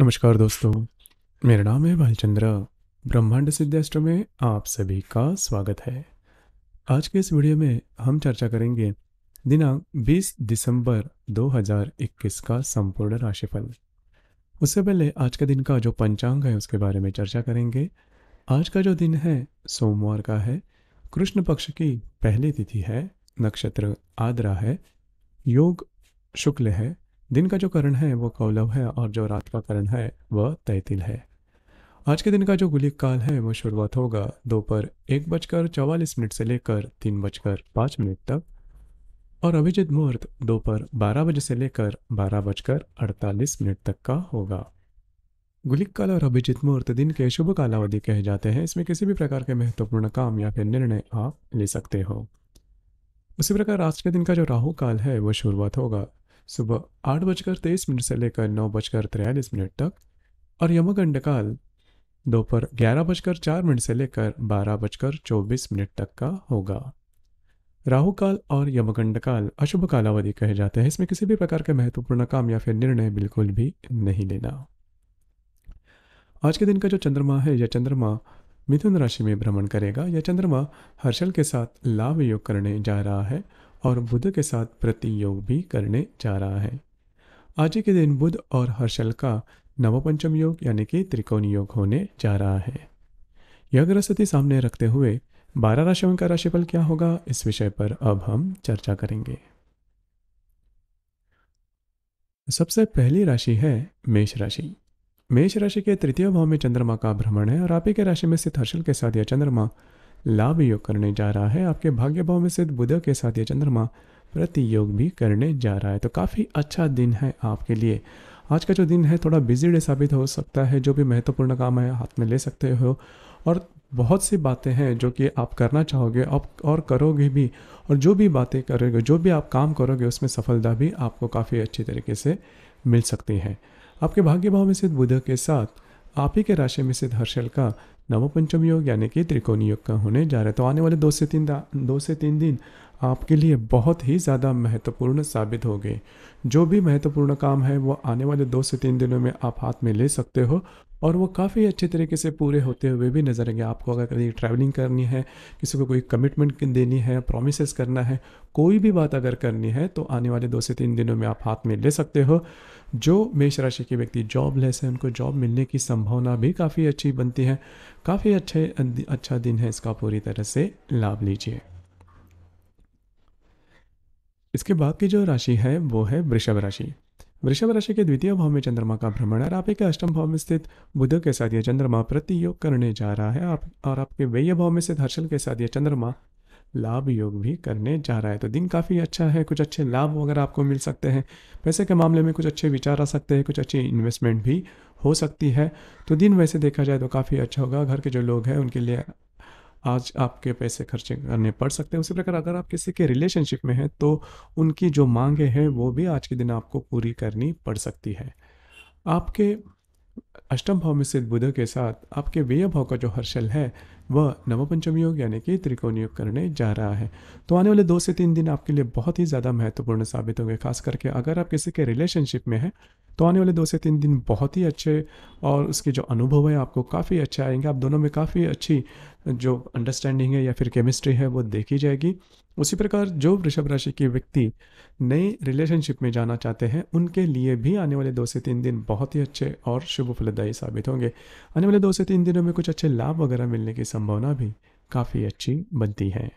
नमस्कार दोस्तों मेरा नाम है भालचंद्र ब्रह्मांड सिद्धेश्वर में आप सभी का स्वागत है आज के इस वीडियो में हम चर्चा करेंगे दिनांक 20 दिसंबर 2021 का संपूर्ण राशिफल उससे पहले आज के दिन का जो पंचांग है उसके बारे में चर्चा करेंगे आज का जो दिन है सोमवार का है कृष्ण पक्ष की पहली तिथि है नक्षत्र आद्रा है योग शुक्ल है दिन का जो करण है वो कौलव है और जो रात का करण है वह तैतिल है आज के दिन का जो गुलिक काल है वो शुरुआत होगा दोपहर एक बजकर चौवालीस मिनट से लेकर तीन बजकर पाँच मिनट तक और अभिजित मुहूर्त दोपहर बारह बजे से लेकर बारह बजकर अड़तालीस मिनट तक का होगा गुलिक काल और अभिजित मुहूर्त दिन के शुभ कालावधि कहे जाते हैं इसमें किसी भी प्रकार के महत्वपूर्ण काम या फिर निर्णय आप ले सकते हो उसी प्रकार आज के दिन का जो राहु काल है वह शुरुआत होगा सुबह आठ बजकर तेईस मिनट से लेकर नौ बजकर तिरयालीस मिनट तक और यमगंड काल दोपहर ग्यारह बजकर चार मिनट से लेकर बारह बजकर चौबीस मिनट तक का होगा राहु काल और यमगंड काल अशुभ कालावधि कहे जाते हैं इसमें किसी भी प्रकार के महत्वपूर्ण काम या फिर निर्णय बिल्कुल भी नहीं लेना आज के दिन का जो चंद्रमा है यह चंद्रमा मिथुन राशि में भ्रमण करेगा यह चंद्रमा हर्षल के साथ लाभ योग करने जा रहा है और बुध के साथ प्रतियोग भी करने जा रहा है आज के दिन बुध और हर्षल का नवपंचम योग यानी कि त्रिकोण योग होने जा रहा है यह सामने रखते हुए बारह राशियों का राशिफल क्या होगा इस विषय पर अब हम चर्चा करेंगे सबसे पहली राशि है मेष राशि मेष राशि के तृतीय भाव में चंद्रमा का भ्रमण है और आप ही के राशि में स्थित हर्षल के साथ यह चंद्रमा लाभ योग करने जा रहा है आपके भाग्य भाव में स्थित बुध के साथ ये चंद्रमा प्रति योग भी करने जा रहा है तो काफ़ी अच्छा दिन है आपके लिए आज का जो दिन है थोड़ा बिजी डे साबित हो सकता है जो भी महत्वपूर्ण काम है हाथ में ले सकते हो और बहुत सी बातें हैं जो कि आप करना चाहोगे आप और करोगे भी और जो भी बातें करोगे जो भी आप काम करोगे उसमें सफलता भी आपको काफ़ी अच्छी तरीके से मिल सकती है आपके भाग्य भाव में स्थित बुध के साथ आप ही के राशि में स्थित हर्षल का नवपंचम योग यानी कि त्रिकोणी योग का होने जा रहा है तो आने वाले दो से तीन दो से तीन दिन आपके लिए बहुत ही ज़्यादा महत्वपूर्ण साबित होंगे जो भी महत्वपूर्ण काम है वो आने वाले दो से तीन दिनों में आप हाथ में ले सकते हो और वो काफ़ी अच्छे तरीके से पूरे होते हुए भी नजर आएंगे आपको अगर कभी ट्रैवलिंग करनी है किसी को कोई कमिटमेंट देनी है प्रोमिस करना है कोई भी बात अगर करनी है तो आने वाले दो से तीन दिनों में आप हाथ में ले सकते हो जो मेष राशि के व्यक्ति लेस हैं उनको जॉब मिलने की संभावना भी काफ़ी अच्छी बनती है काफ़ी अच्छे अं, अच्छा दिन है इसका पूरी तरह से लाभ लीजिए इसके बाद की जो राशि है वो है वृषभ राशि वृषभ राशि के द्वितीय भाव में चंद्रमा का भ्रमण और आपके अष्टम भाव में स्थित बुध के साथ यह चंद्रमा प्रति योग करने जा रहा है आप और आपके व्यय भाव में स्थित हर्षल के साथ यह चंद्रमा लाभ योग भी करने जा रहा है तो दिन काफ़ी अच्छा है कुछ अच्छे लाभ वगैरह आपको मिल सकते हैं पैसे के मामले में कुछ अच्छे विचार आ सकते हैं कुछ अच्छी इन्वेस्टमेंट भी हो सकती है तो दिन वैसे देखा जाए तो काफ़ी अच्छा होगा घर के जो लोग हैं उनके लिए आज आपके पैसे खर्चे करने पड़ सकते हैं उसी प्रकार अगर आप किसी के रिलेशनशिप में हैं तो उनकी जो मांगे हैं वो भी आज के दिन आपको पूरी करनी पड़ सकती है आपके अष्टम भाव में स्थित बुध के साथ आपके व्यय भाव का जो हर्षल है वह नवपंचमी योग यानी कि त्रिकोण योग करने जा रहा है तो आने वाले दो से तीन दिन आपके लिए बहुत ही ज़्यादा महत्वपूर्ण साबित होंगे खास करके अगर आप किसी के रिलेशनशिप में हैं तो आने वाले दो से तीन दिन बहुत ही अच्छे और उसके जो अनुभव है आपको काफ़ी अच्छे आएंगे आप दोनों में काफ़ी अच्छी जो अंडरस्टैंडिंग है या फिर केमिस्ट्री है वो देखी जाएगी उसी प्रकार जो वृषभ राशि के व्यक्ति नए रिलेशनशिप में जाना चाहते हैं उनके लिए भी आने वाले दो से तीन दिन बहुत ही अच्छे और शुभ फलदायी साबित होंगे आने वाले दो से तीन दिनों में कुछ अच्छे लाभ वगैरह मिलने की संभावना भी काफ़ी अच्छी बनती है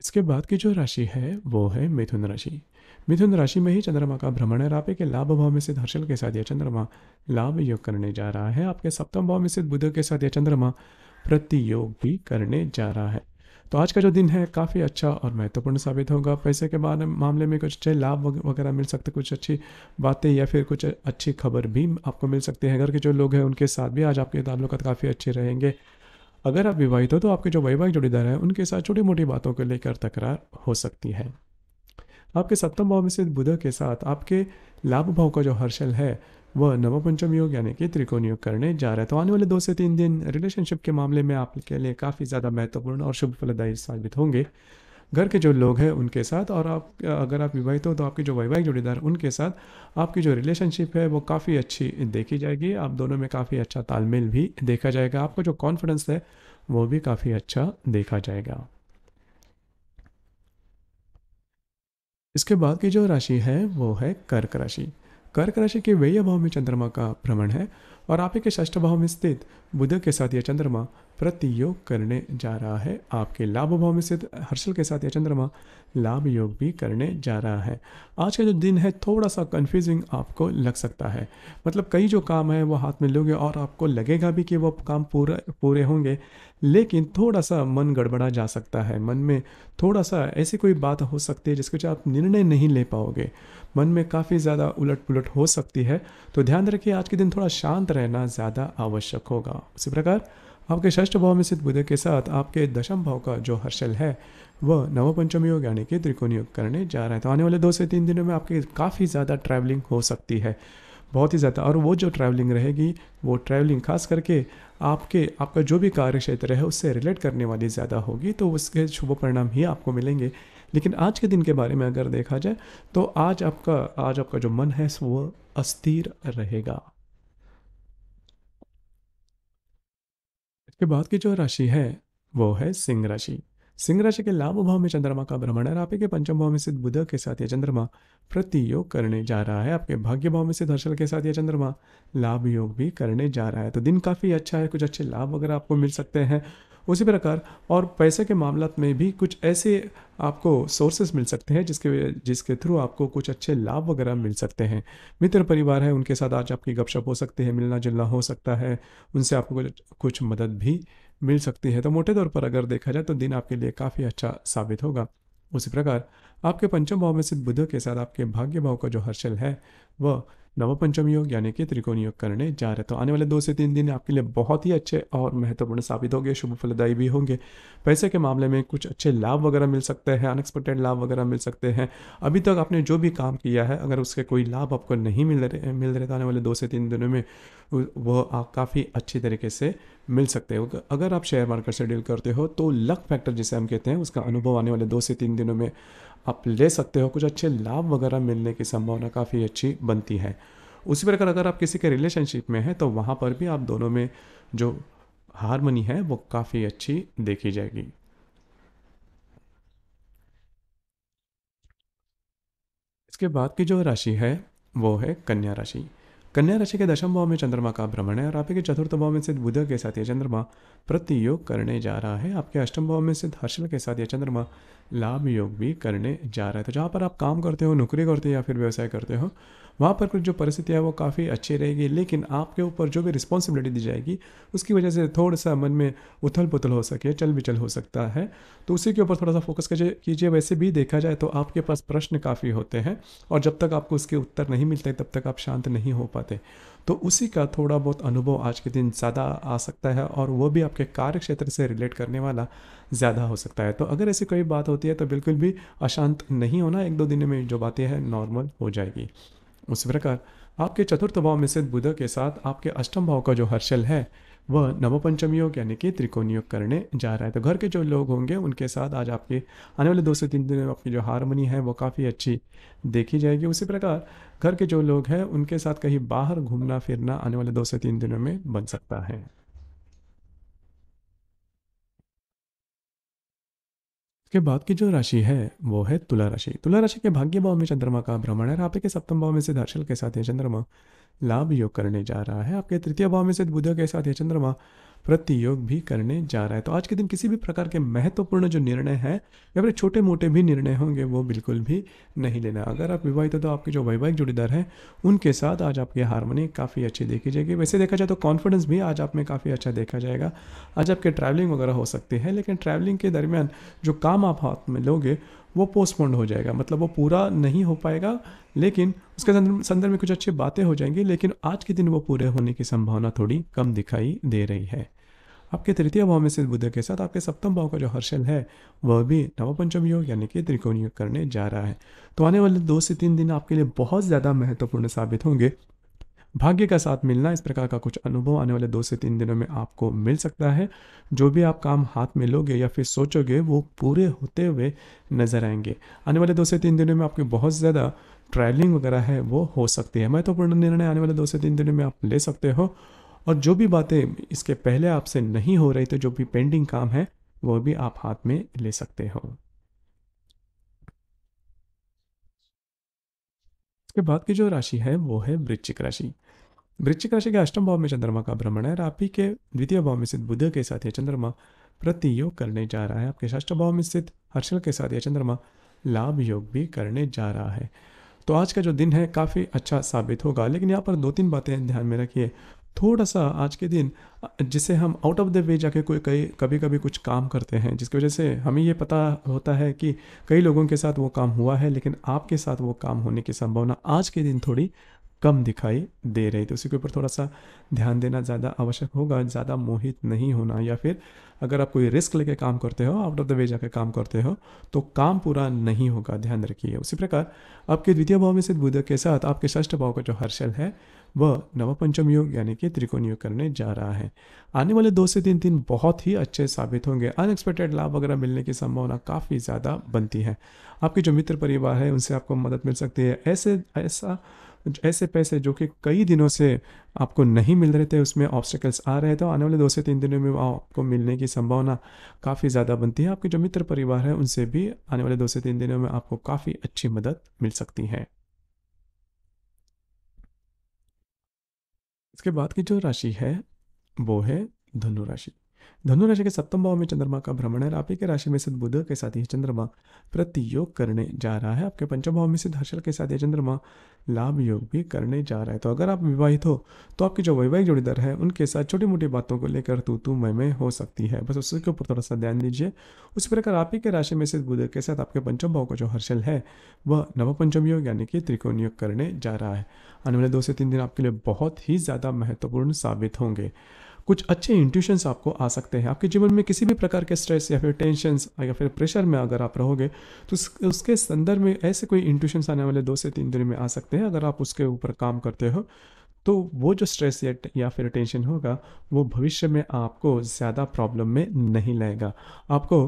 इसके बाद की जो राशि है वो है मिथुन राशि मिथुन राशि में ही चंद्रमा का भ्रमण है आपके लाभ भाव में सिद्ध हर्षल के साथ यह चंद्रमा लाभ योग करने जा रहा है आपके सप्तम भाव में सिद्ध बुध के साथ यह चंद्रमा प्रतियोग भी करने जा रहा है तो आज का जो दिन है काफ़ी अच्छा और महत्वपूर्ण साबित होगा पैसे के बारे मामले में कुछ अच्छे लाभ वगैरह मिल सकते कुछ अच्छी बातें या फिर कुछ अच्छी खबर भी आपको मिल सकती है घर के जो लोग हैं उनके साथ भी आज आपके ताल्लुक काफ़ी अच्छे रहेंगे अगर आप विवाहित हो तो आपके जो वैवाहिक जोड़ीदार हैं उनके साथ छोटी मोटी बातों को लेकर तकरार हो सकती है आपके सप्तम भाव में से बुध के साथ आपके लाभ भाव का जो हर्षल है वह नवपंचम योग यानी कि त्रिकोण योग करने जा रहा है तो आने वाले दो से तीन दिन रिलेशनशिप के मामले में आपके लिए काफ़ी ज़्यादा महत्वपूर्ण और शुभ फलदायी साबित होंगे घर के जो लोग हैं उनके साथ और आप अगर आप विवाहित हो तो आपके जो वैवाहिक जोड़ीदार उनके साथ आपकी जो रिलेशनशिप है वो काफ़ी अच्छी देखी जाएगी आप दोनों में काफ़ी अच्छा तालमेल भी देखा जाएगा आपका जो कॉन्फिडेंस है वो भी काफ़ी अच्छा देखा जाएगा इसके बाद की जो राशि है वो है कर्क राशि कर्क राशि के व्यय भाव में चंद्रमा का भ्रमण है और आपके षष्ठ भाव में स्थित बुध के साथ यह चंद्रमा प्रतियोग करने जा रहा है आपके लाभ भाव में स्थित तो हर्षल के साथ या चंद्रमा लाभ योग भी करने जा रहा है आज का जो दिन है थोड़ा सा कंफ्यूजिंग आपको लग सकता है मतलब कई जो काम है वो हाथ में लोगे और आपको लगेगा भी कि वो काम पूरा पूरे होंगे लेकिन थोड़ा सा मन गड़बड़ा जा सकता है मन में थोड़ा सा ऐसी कोई बात हो सकती है जिसके आप निर्णय नहीं ले पाओगे मन में काफ़ी ज़्यादा उलट पुलट हो सकती है तो ध्यान रखिए आज के दिन थोड़ा शांत रहना ज़्यादा आवश्यक होगा उसी प्रकार आपके षष्ठ भाव में स्थित बुध के साथ आपके दशम भाव का जो हर्षल है वह नवपंचमी योग यानी कि त्रिकोण योग करने जा रहे हैं तो आने वाले दो से तीन दिनों में आपकी काफ़ी ज़्यादा ट्रैवलिंग हो सकती है बहुत ही ज़्यादा और वो जो ट्रैवलिंग रहेगी वो ट्रैवलिंग खास करके आपके आपका जो भी कार्य क्षेत्र है उससे रिलेट करने वाली ज़्यादा होगी तो उसके शुभ परिणाम ही आपको मिलेंगे लेकिन आज के दिन के बारे में अगर देखा जाए तो आज आपका आज आपका जो मन है वो अस्थिर रहेगा के बाद की जो राशि है वो है सिंह राशि सिंह राशि के लाभ भाव में चंद्रमा का भ्रमण है आपके पंचम भाव में सिद्ध बुध के साथ यह चंद्रमा प्रतियोग करने जा रहा है आपके भाग्य भाव में सिद्ध हर्षल के साथ यह चंद्रमा लाभ योग भी करने जा रहा है तो दिन काफ़ी अच्छा है कुछ अच्छे लाभ वगैरह आपको मिल सकते हैं उसी प्रकार और पैसे के मामला में भी कुछ ऐसे आपको सोर्सेस मिल सकते हैं जिसके जिसके थ्रू आपको कुछ अच्छे लाभ वगैरह मिल सकते हैं मित्र परिवार है उनके साथ आज आपकी गपशप हो सकती है मिलना जुलना हो सकता है उनसे आपको कुछ मदद भी मिल सकती है तो मोटे तौर पर अगर देखा जाए तो दिन आपके लिए काफ़ी अच्छा साबित होगा उसी प्रकार आपके पंचम भाव में सिद्ध बुद्ध के साथ आपके भाग्य भाव का जो हर्षल है वह नवपंचम योग यानी कि त्रिकोण योग करने जा रहे तो आने वाले दो से तीन दिन आपके लिए बहुत ही अच्छे और महत्वपूर्ण साबित होंगे शुभ फलदायी भी होंगे पैसे के मामले में कुछ अच्छे लाभ वगैरह मिल सकते हैं अनएक्सपेक्टेड लाभ वगैरह मिल सकते हैं अभी तक आपने जो भी काम किया है अगर उसके कोई लाभ आपको नहीं मिल रहे मिल रहे तो आने वाले दो से तीन दिनों में वो आप काफ़ी अच्छी तरीके से मिल सकते हो अगर आप शेयर मार्केट से डील करते हो तो लक फैक्टर जिसे हम कहते हैं उसका अनुभव आने वाले दो से तीन दिनों में आप ले सकते हो कुछ अच्छे लाभ वगैरह मिलने की संभावना काफ़ी अच्छी बनती है उसी प्रकार अगर आप किसी के रिलेशनशिप में हैं तो वहाँ पर भी आप दोनों में जो हारमोनी है वो काफ़ी अच्छी देखी जाएगी इसके बाद की जो राशि है वो है कन्या राशि कन्या राशि के दशम भाव में चंद्रमा का भ्रमण है और आपके चतुर्थ भाव में स्थित बुध के साथ यह चंद्रमा प्रतियोग करने जा रहा है आपके अष्टम भाव में स्थित हर्षल के साथ यह चंद्रमा लाभ योग भी करने जा रहा है तो जहाँ पर आप काम करते हो नौकरी करते हो या फिर व्यवसाय करते हो वहाँ पर कुछ जो परिस्थिति है वो काफ़ी अच्छी रहेगी लेकिन आपके ऊपर जो भी रिस्पॉन्सिबिलिटी दी जाएगी उसकी वजह से थोड़ा सा मन में उथल पुथल हो सके चल बिचल हो सकता है तो उसी के ऊपर थोड़ा सा फोकस कीजिए वैसे भी देखा जाए तो आपके पास प्रश्न काफ़ी होते हैं और जब तक आपको उसके उत्तर नहीं मिलते तब तक आप शांत नहीं हो पाते पाते तो उसी का थोड़ा बहुत अनुभव आज के दिन ज़्यादा आ सकता है और वो भी आपके कार्य क्षेत्र से रिलेट करने वाला ज़्यादा हो सकता है तो अगर ऐसी कोई बात होती है तो बिल्कुल भी अशांत नहीं होना एक दो दिन में जो बातें हैं नॉर्मल हो जाएगी उस प्रकार आपके चतुर्थ भाव में से बुध के साथ आपके अष्टम भाव का जो हर्षल है वह नवपंचम योग यानी कि त्रिकोण योग करने जा रहा है तो घर के जो लोग होंगे उनके साथ आज आपके आने वाले दो से तीन दिन में आपकी जो हारमोनी है वो काफ़ी अच्छी देखी जाएगी उसी प्रकार घर के जो लोग हैं उनके साथ कहीं बाहर घूमना फिरना आने वाले दो से तीन दिनों में बन सकता है के बाद की जो राशि है वो है तुला राशि तुला राशि के भाग्य भाव में चंद्रमा का भ्रमण है आपके के सप्तम भाव में से दर्शल के साथ है चंद्रमा लाभ योग करने जा रहा है आपके तृतीय भाव में से बुध के साथ ये चंद्रमा प्रतियोग भी करने जा रहा है तो आज के दिन किसी भी प्रकार के महत्वपूर्ण जो निर्णय है या फिर छोटे मोटे भी निर्णय होंगे वो बिल्कुल भी नहीं लेना अगर आप विवाहित हो तो आपके जो वैवाहिक जुड़ीदार हैं उनके साथ आज आपकी हारमोनी काफ़ी अच्छी देखी जाएगी वैसे देखा जाए तो कॉन्फिडेंस भी आज आप में काफ़ी अच्छा देखा जाएगा आज आपके ट्रैवलिंग वगैरह हो सकती है लेकिन ट्रैवलिंग के दरमियान जो काम आप हाथ में लोगे वो पोस्टपोन्ड हो जाएगा मतलब वो पूरा नहीं हो पाएगा लेकिन उसके संदर्भ में कुछ अच्छी बातें हो जाएंगी लेकिन आज के दिन वो पूरे होने की संभावना थोड़ी कम दिखाई दे रही है आपके तृतीय भाव में से बुद्ध के साथ आपके सप्तम भाव का जो हर्षल है वह भी नवपंचम योग यानी कि त्रिकोण योग करने जा रहा है तो आने वाले दो से तीन दिन आपके लिए बहुत ज़्यादा महत्वपूर्ण साबित होंगे भाग्य का साथ मिलना इस प्रकार का कुछ अनुभव आने वाले दो से तीन दिनों में आपको मिल सकता है जो भी आप काम हाथ में लोगे या फिर सोचोगे वो पूरे होते हुए नज़र आएंगे आने वाले दो से तीन दिनों में आपकी बहुत ज़्यादा ट्रैवलिंग वगैरह है वो हो सकती है महत्वपूर्ण तो निर्णय आने वाले दो से तीन दिनों में आप ले सकते हो और जो भी बातें इसके पहले आपसे नहीं हो रही तो जो भी पेंडिंग काम है वो भी आप हाथ में ले सकते हो उसके बाद की जो राशि है वो है वृश्चिक राशि वृश्चिक राशि के अष्टम भाव में चंद्रमा का भ्रमण है राशि के द्वितीय भाव में स्थित बुध के साथ यह चंद्रमा प्रति योग करने जा रहा है आपके षष्ठ भाव में स्थित हर्षल के साथ यह चंद्रमा लाभ योग भी करने जा रहा है तो आज का जो दिन है काफ़ी अच्छा साबित होगा लेकिन यहाँ पर दो तीन बातें ध्यान में रखिए थोड़ा सा आज के दिन जिसे हम आउट ऑफ द वे जाके कोई कई कभी कभी कुछ काम करते हैं जिसकी वजह से हमें ये पता होता है कि कई लोगों के साथ वो काम हुआ है लेकिन आपके साथ वो काम होने की संभावना आज के दिन थोड़ी कम दिखाई दे रही तो उसी के ऊपर थोड़ा सा ध्यान देना ज़्यादा आवश्यक होगा ज़्यादा मोहित नहीं होना या फिर अगर आप कोई रिस्क लेके काम करते हो आउट ऑफ द वे जाके काम करते हो तो काम पूरा नहीं होगा ध्यान रखिए उसी प्रकार आपके द्वितीय भाव में से बुद्ध के साथ आपके षष्ठ भाव का जो हर्षल है वह नवपंचम योग यानी कि त्रिकोण योग करने जा रहा है आने वाले दो से तीन दिन बहुत ही अच्छे साबित होंगे अनएक्सपेक्टेड लाभ वगैरह मिलने की संभावना काफ़ी ज़्यादा बनती है आपके जो मित्र परिवार है उनसे आपको मदद मिल सकती है ऐसे ऐसा ऐसे पैसे जो कि कई दिनों से आपको नहीं मिल रहे थे उसमें ऑब्स्टिकल्स आ रहे थे आने वाले दो से तीन दिनों में आपको मिलने की संभावना काफ़ी ज़्यादा बनती है आपके जो मित्र परिवार है उनसे भी आने वाले दो से तीन दिनों में आपको काफ़ी अच्छी मदद मिल सकती है इसके बाद की जो राशि है वो है धनु राशि धनु राशि के सप्तम भाव में चंद्रमा का भ्रमण है आप आपके राशि में सिद्ध बुध के साथ यह चंद्रमा प्रतियोग करने जा रहा है आपके पंचम भाव में सिद्ध हर्षल के साथ यह चंद्रमा लाभ योग भी करने जा रहा है तो अगर आप विवाहित हो तो आपकी जो वैवाहिक जोड़ीदार है उनके साथ छोटी मोटी बातों को लेकर तू तू मय में हो सकती है बस उसके ऊपर थोड़ा सा ध्यान दीजिए उस प्रकार आप ही के राशि में सिद्ध बुध के साथ आपके पंचम भाव का जो हर्षल है वह नवपंचम योग यानी कि त्रिकोण योग करने जा रहा है आने वाले दो से तीन दिन आपके लिए बहुत ही ज़्यादा महत्वपूर्ण साबित होंगे कुछ अच्छे इंट्यूशंस आपको आ सकते हैं आपके जीवन में किसी भी प्रकार के स्ट्रेस या फिर टेंशन या फिर प्रेशर में अगर आप रहोगे तो उसके संदर्भ में ऐसे कोई इंट्यूशंस आने वाले दो से तीन दिन में आ सकते हैं अगर आप उसके ऊपर काम करते हो तो वो जो स्ट्रेस या, या फिर टेंशन होगा वो भविष्य में आपको ज़्यादा प्रॉब्लम में नहीं लाएगा आपको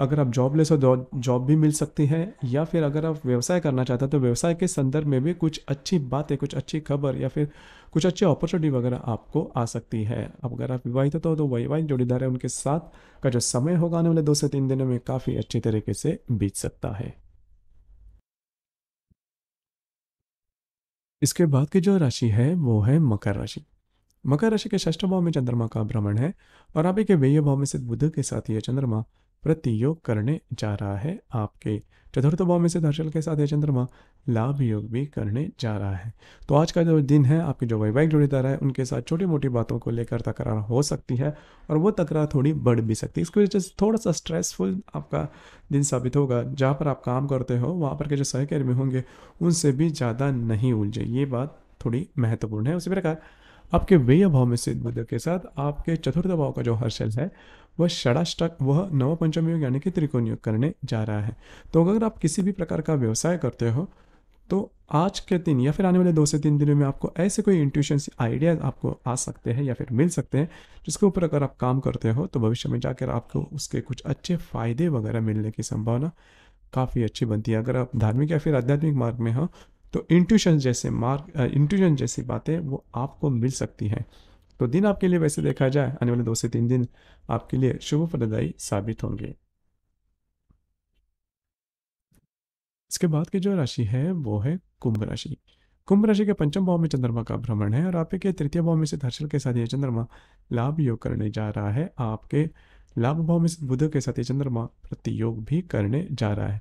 अगर आप लेस हो तो जॉब भी मिल सकती है या फिर अगर आप व्यवसाय करना चाहते हैं तो व्यवसाय के संदर्भ में भी कुछ अच्छी बातें कुछ अच्छी खबर या फिर कुछ अच्छी अपॉर्चुनिटी वगैरह आपको आ सकती है अब अगर आप विवाहित हो तो वैवाहिक जोड़ीदार है उनके साथ का जो समय होगा आने वाले दो से तीन दिनों में काफ़ी अच्छी तरीके से बीत सकता है इसके बाद की जो राशि है वो है मकर राशि मकर राशि के ष्ठ भाव में चंद्रमा का भ्रमण है और आप एक व्यय भाव में सिद्ध बुद्ध के साथ ही चंद्रमा प्रतियोग करने जा रहा है आपके चतुर्थ भाव में से दर्शन के साथ ये चंद्रमा लाभ योग भी करने जा रहा है तो आज का जो दिन है आपके जो वैवाहिक जोड़ीदार है उनके साथ छोटी मोटी बातों को लेकर तकरार हो सकती है और वो तकरार थोड़ी बढ़ भी सकती है इसकी वजह से थोड़ा सा स्ट्रेसफुल आपका दिन साबित होगा जहाँ पर आप काम करते हो वहाँ पर के जो सहकर्मी होंगे उनसे भी ज़्यादा नहीं उलझे ये बात थोड़ी महत्वपूर्ण है उसी प्रकार आपके वेय भाव में सिद्ध बुद्ध के साथ आपके चतुर्थ भाव का जो हर्षल है वह षडाष्टक वह नव पंचम योग यानी कि त्रिकोण योग करने जा रहा है तो अगर आप किसी भी प्रकार का व्यवसाय करते हो तो आज के दिन या फिर आने वाले दो से तीन दिनों में आपको ऐसे कोई इंट्यूशन आइडियाज आपको आ सकते हैं या फिर मिल सकते हैं जिसके ऊपर अगर आप काम करते हो तो भविष्य में जाकर आपको उसके कुछ अच्छे फ़ायदे वगैरह मिलने की संभावना काफ़ी अच्छी बनती है अगर आप धार्मिक या फिर आध्यात्मिक मार्ग में हो तो इंट्यूशन जैसे मार्क इंट्यूशन जैसी बातें वो आपको मिल सकती हैं तो दिन आपके लिए वैसे देखा जाए आने वाले दो से तीन दिन आपके लिए शुभ फलदायी साबित होंगे इसके बाद की जो राशि है वो है कुंभ राशि कुंभ राशि के पंचम भाव में चंद्रमा का भ्रमण है और आपके तृतीय भाव में से हर्षल के साथ ये चंद्रमा लाभ योग करने जा रहा है आपके लाभ भाव में से बुध के साथ ये चंद्रमा प्रतियोग भी करने जा रहा है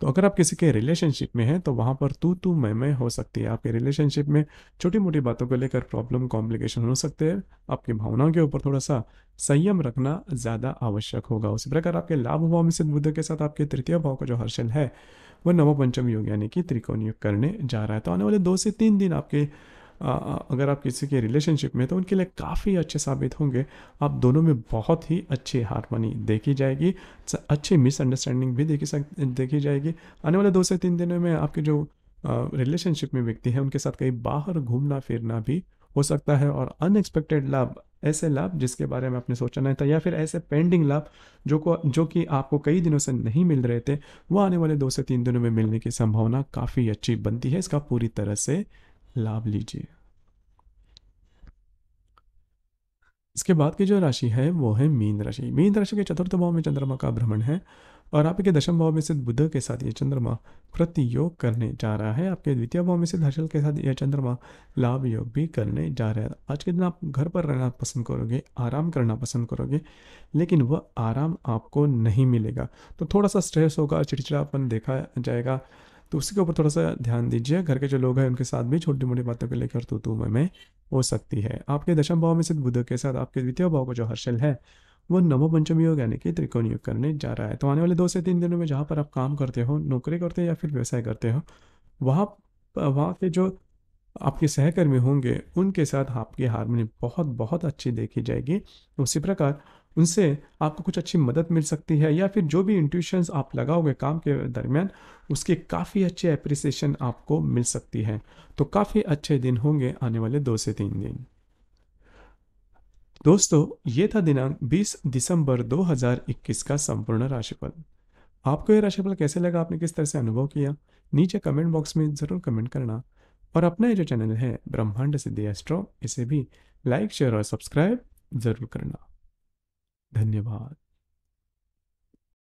तो अगर आप किसी के रिलेशनशिप में हैं तो वहाँ पर तू तू मैं मैं हो सकती है आपके रिलेशनशिप में छोटी मोटी बातों को लेकर प्रॉब्लम कॉम्प्लिकेशन हो सकते हैं आपकी भावनाओं के ऊपर थोड़ा सा संयम रखना ज़्यादा आवश्यक होगा उसी प्रकार आपके लाभ भाव में सिद्ध बुद्ध के साथ आपके तृतीय भाव का जो हर्षल है वह नवपंचम योग यानी कि त्रिकोण योग करने जा रहा है तो आने वाले दो से तीन दिन आपके अगर आप किसी के रिलेशनशिप में तो उनके लिए काफ़ी अच्छे साबित होंगे आप दोनों में बहुत ही अच्छी हारमोनी देखी जाएगी अच्छी मिसअंडरस्टैंडिंग भी देखी सक देखी जाएगी आने वाले दो से तीन दिनों में आपके जो रिलेशनशिप में व्यक्ति हैं उनके साथ कहीं बाहर घूमना फिरना भी हो सकता है और अनएक्सपेक्टेड लाभ ऐसे लाभ जिसके बारे में आपने सोचा नहीं था या फिर ऐसे पेंडिंग लाभ जो को जो कि आपको कई दिनों से नहीं मिल रहे थे वो आने वाले दो से तीन दिनों में मिलने की संभावना काफ़ी अच्छी बनती है इसका पूरी तरह से लाभ लीजिए इसके बाद की जो राशि है वो है मीन राशि मीन राशि के चतुर्थ भाव में चंद्रमा का भ्रमण है और आपके दशम भाव में स्थित बुद्ध के साथ ये चंद्रमा प्रतियोग करने जा रहा है आपके द्वितीय भाव में स्थित हर्षल के साथ यह चंद्रमा लाभ योग भी करने जा रहा है आज के दिन आप घर पर रहना पसंद करोगे आराम करना पसंद करोगे लेकिन वह आराम आपको नहीं मिलेगा तो थोड़ा सा स्ट्रेस होगा चिड़चिड़ापन देखा जाएगा तो उसके ऊपर थोड़ा सा ध्यान दीजिए घर के जो लोग हैं उनके साथ भी छोटी मोटी बातों को लेकर तो तुम में हो सकती है आपके दशम भाव में सिद्ध बुध के साथ आपके द्वितीय भाव का जो हर्षल है वो नवो योग यानी कि त्रिकोण योग करने जा रहा है तो आने वाले दो से तीन दिनों में जहाँ पर आप काम करते हो नौकरी करते हो या फिर व्यवसाय करते हो वहाँ वहाँ के जो आपके सहकर्मी होंगे उनके साथ आपकी हारमोनी बहुत बहुत अच्छी देखी जाएगी उसी प्रकार उनसे आपको कुछ अच्छी मदद मिल सकती है या फिर जो भी इंट्यूशंस आप लगाओगे काम के दरमियान उसके काफ़ी अच्छे अप्रिसिएशन आपको मिल सकती है तो काफ़ी अच्छे दिन होंगे आने वाले दो से तीन दिन दोस्तों ये था दिनांक 20 दिसंबर 2021 का संपूर्ण राशिफल आपको ये राशिफल कैसे लगा आपने किस तरह से अनुभव किया नीचे कमेंट बॉक्स में ज़रूर कमेंट करना और अपना जो चैनल है ब्रह्मांड सिद्धि एस्ट्रो इसे भी लाइक शेयर और सब्सक्राइब ज़रूर करना धन्यवाद